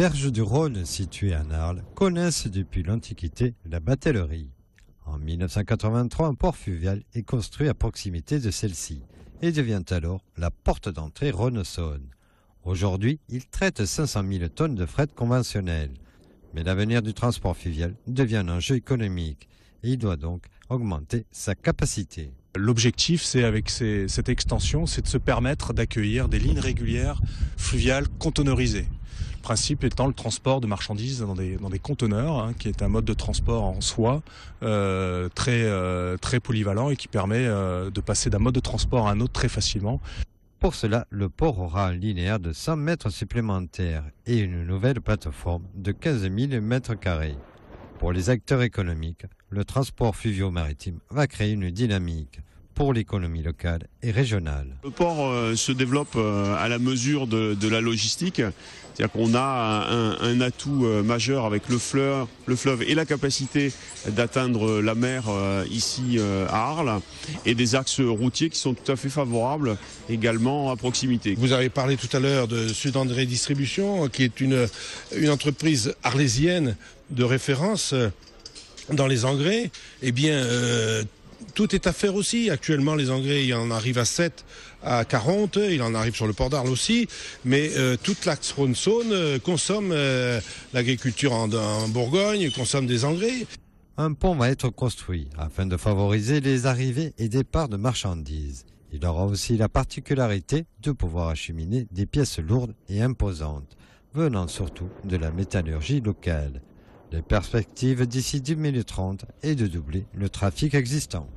berges du Rhône, situées à Narles connaissent depuis l'Antiquité la batellerie. En 1983, un port fluvial est construit à proximité de celle-ci et devient alors la porte d'entrée rhône-saône. Aujourd'hui, il traite 500 000 tonnes de fret conventionnel. Mais l'avenir du transport fluvial devient un enjeu économique et il doit donc augmenter sa capacité. L'objectif, c'est avec cette extension, c'est de se permettre d'accueillir des lignes régulières fluviales conteneurisées principe étant le transport de marchandises dans des, conteneurs, hein, qui est un mode de transport en soi euh, très, euh, très polyvalent et qui permet euh, de passer d'un mode de transport à un autre très facilement. Pour cela, le port aura un linéaire de 100 mètres supplémentaires et une nouvelle plateforme de 15 000 mètres carrés. Pour les acteurs économiques, le transport fluvio maritime va créer une dynamique pour l'économie locale et régionale. Le port euh, se développe euh, à la mesure de, la logistique. C'est-à-dire qu'on a un, atout euh, majeur avec le fleuve, le fleuve et la capacité d'atteindre la mer ici à Arles et des axes routiers qui sont tout à fait favorables également à proximité. Vous avez parlé tout à l'heure de Sud-André Distribution qui est une, une entreprise arlésienne de référence dans les engrais, eh bien, tout est à faire aussi. Actuellement, les engrais, il en arrive à 7, à 40, il en arrive sur le port d'Arles aussi, mais euh, toute l'axe Rhône-Saône euh, consomme euh, l'agriculture en, en Bourgogne, consomme des engrais. Un pont va être construit afin de favoriser les arrivées et départs de marchandises. Il aura aussi la particularité de pouvoir acheminer des pièces lourdes et imposantes, venant surtout de la métallurgie locale. Les perspectives d'ici 2030 est de doubler le trafic existant.